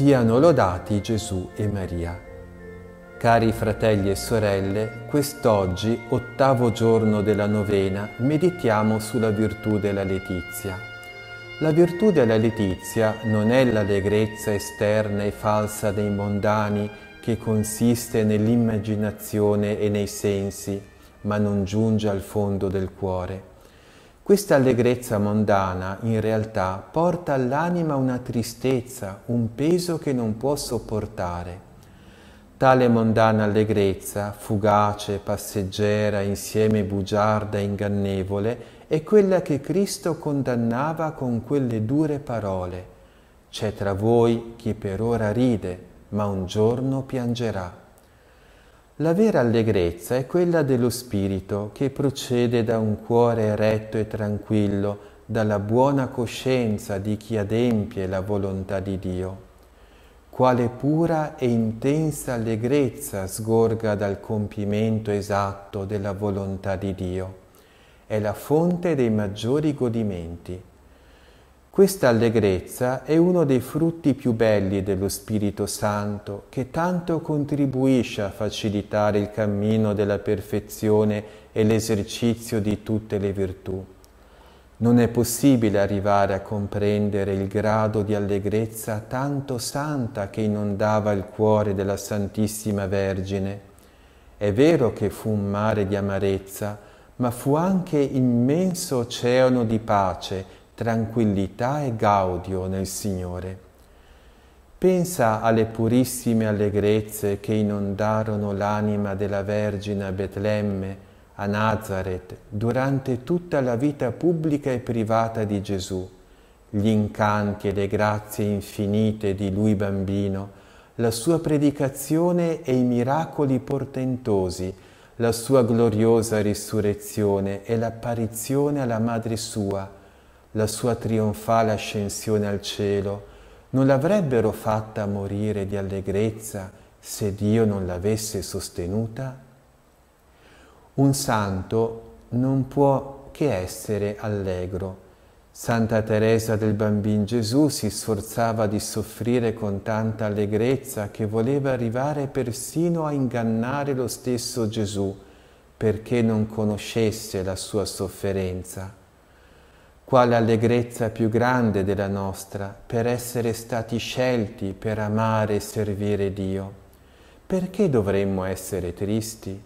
Siano lodati Gesù e Maria. Cari fratelli e sorelle, quest'oggi, ottavo giorno della novena, meditiamo sulla virtù della letizia. La virtù della letizia non è l'allegrezza esterna e falsa dei mondani che consiste nell'immaginazione e nei sensi, ma non giunge al fondo del cuore. Questa allegrezza mondana in realtà porta all'anima una tristezza, un peso che non può sopportare. Tale mondana allegrezza, fugace, passeggera, insieme bugiarda e ingannevole, è quella che Cristo condannava con quelle dure parole. C'è tra voi chi per ora ride, ma un giorno piangerà. La vera allegrezza è quella dello spirito che procede da un cuore retto e tranquillo, dalla buona coscienza di chi adempie la volontà di Dio. Quale pura e intensa allegrezza sgorga dal compimento esatto della volontà di Dio. È la fonte dei maggiori godimenti. Questa allegrezza è uno dei frutti più belli dello Spirito Santo che tanto contribuisce a facilitare il cammino della perfezione e l'esercizio di tutte le virtù. Non è possibile arrivare a comprendere il grado di allegrezza tanto santa che inondava il cuore della Santissima Vergine. È vero che fu un mare di amarezza, ma fu anche immenso oceano di pace tranquillità e gaudio nel Signore. Pensa alle purissime allegrezze che inondarono l'anima della Vergine a Betlemme, a Nazareth, durante tutta la vita pubblica e privata di Gesù, gli incanti e le grazie infinite di lui bambino, la sua predicazione e i miracoli portentosi, la sua gloriosa risurrezione e l'apparizione alla Madre sua, la sua trionfale ascensione al cielo, non l'avrebbero fatta morire di allegrezza se Dio non l'avesse sostenuta? Un santo non può che essere allegro. Santa Teresa del Bambin Gesù si sforzava di soffrire con tanta allegrezza che voleva arrivare persino a ingannare lo stesso Gesù perché non conoscesse la sua sofferenza quale allegrezza più grande della nostra per essere stati scelti per amare e servire Dio. Perché dovremmo essere tristi?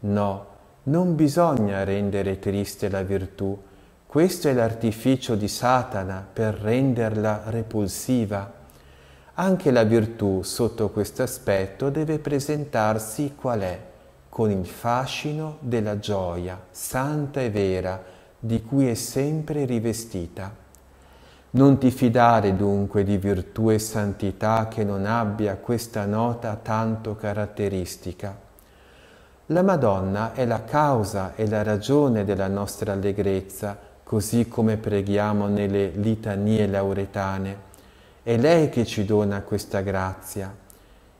No, non bisogna rendere triste la virtù. Questo è l'artificio di Satana per renderla repulsiva. Anche la virtù sotto questo aspetto deve presentarsi qual è, con il fascino della gioia, santa e vera, di cui è sempre rivestita. Non ti fidare dunque di virtù e santità che non abbia questa nota tanto caratteristica. La Madonna è la causa e la ragione della nostra allegrezza, così come preghiamo nelle litanie lauretane. È lei che ci dona questa grazia.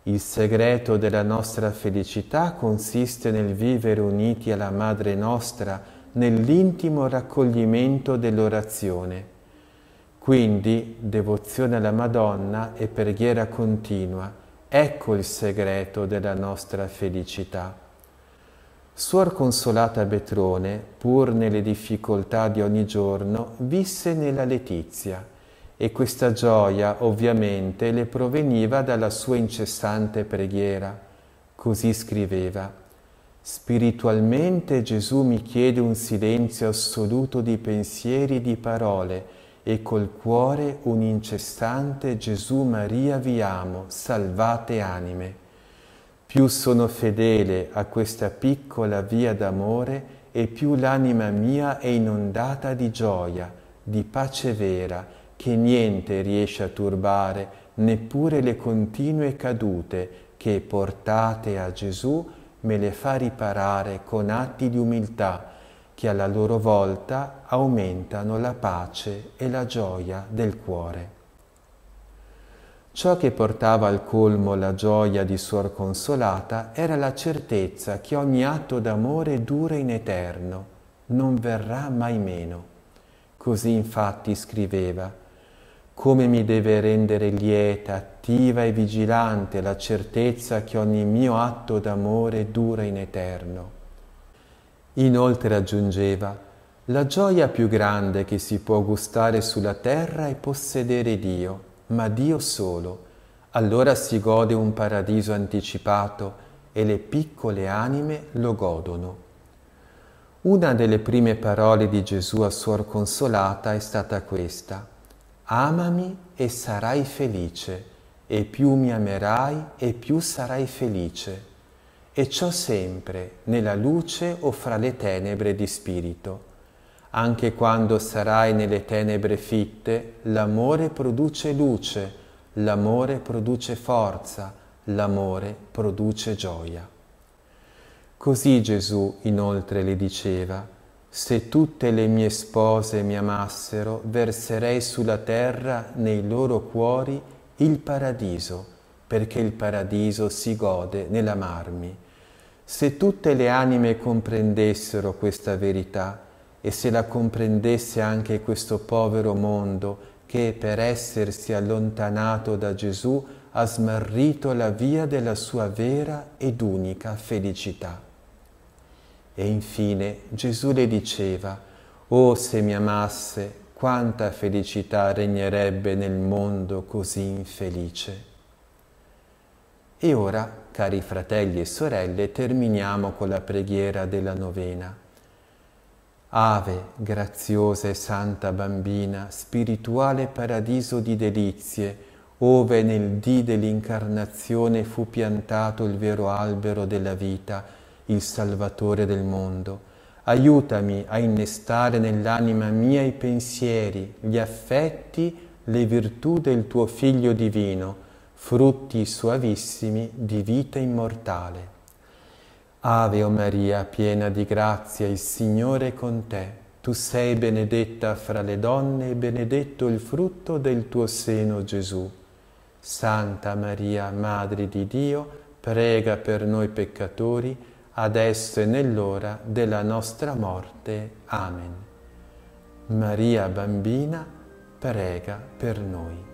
Il segreto della nostra felicità consiste nel vivere uniti alla Madre nostra, nell'intimo raccoglimento dell'orazione. Quindi devozione alla Madonna e preghiera continua, ecco il segreto della nostra felicità. Suor Consolata Betrone, pur nelle difficoltà di ogni giorno, visse nella letizia e questa gioia ovviamente le proveniva dalla sua incessante preghiera. Così scriveva. Spiritualmente Gesù mi chiede un silenzio assoluto di pensieri e di parole e col cuore un incessante Gesù Maria vi amo, salvate anime. Più sono fedele a questa piccola via d'amore e più l'anima mia è inondata di gioia, di pace vera, che niente riesce a turbare, neppure le continue cadute che portate a Gesù me le fa riparare con atti di umiltà che alla loro volta aumentano la pace e la gioia del cuore. Ciò che portava al colmo la gioia di Suor Consolata era la certezza che ogni atto d'amore dura in eterno, non verrà mai meno. Così infatti scriveva, come mi deve rendere lieta, attiva e vigilante la certezza che ogni mio atto d'amore dura in eterno. Inoltre aggiungeva, la gioia più grande che si può gustare sulla terra è possedere Dio, ma Dio solo. Allora si gode un paradiso anticipato e le piccole anime lo godono. Una delle prime parole di Gesù a Suor Consolata è stata questa amami e sarai felice, e più mi amerai e più sarai felice, e ciò sempre nella luce o fra le tenebre di spirito. Anche quando sarai nelle tenebre fitte, l'amore produce luce, l'amore produce forza, l'amore produce gioia. Così Gesù inoltre le diceva, se tutte le mie spose mi amassero, verserei sulla terra nei loro cuori il paradiso, perché il paradiso si gode nell'amarmi. Se tutte le anime comprendessero questa verità e se la comprendesse anche questo povero mondo che per essersi allontanato da Gesù ha smarrito la via della sua vera ed unica felicità. E infine Gesù le diceva, Oh se mi amasse, quanta felicità regnerebbe nel mondo così infelice. E ora, cari fratelli e sorelle, terminiamo con la preghiera della novena. Ave, graziosa e santa bambina, spirituale paradiso di delizie, ove nel dì dell'incarnazione fu piantato il vero albero della vita, il Salvatore del mondo. Aiutami a innestare nell'anima mia i pensieri, gli affetti, le virtù del tuo Figlio divino, frutti suavissimi di vita immortale. Ave o Maria, piena di grazia, il Signore è con te. Tu sei benedetta fra le donne e benedetto il frutto del tuo seno Gesù. Santa Maria, Madre di Dio, prega per noi peccatori, adesso e nell'ora della nostra morte. Amen. Maria bambina, prega per noi.